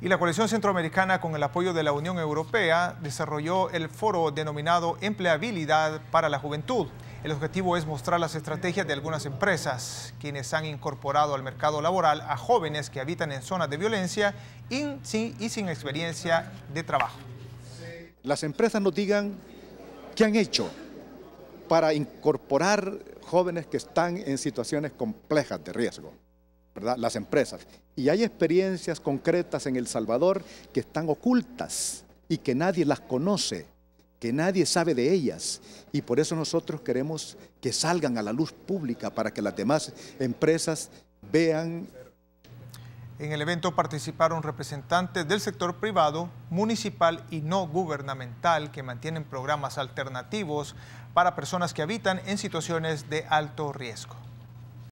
y la coalición centroamericana con el apoyo de la Unión Europea desarrolló el foro denominado Empleabilidad para la Juventud. El objetivo es mostrar las estrategias de algunas empresas, quienes han incorporado al mercado laboral a jóvenes que habitan en zonas de violencia y sin, y sin experiencia de trabajo. Las empresas nos digan qué han hecho para incorporar jóvenes que están en situaciones complejas de riesgo las empresas. Y hay experiencias concretas en El Salvador que están ocultas y que nadie las conoce, que nadie sabe de ellas. Y por eso nosotros queremos que salgan a la luz pública para que las demás empresas vean. En el evento participaron representantes del sector privado, municipal y no gubernamental que mantienen programas alternativos para personas que habitan en situaciones de alto riesgo.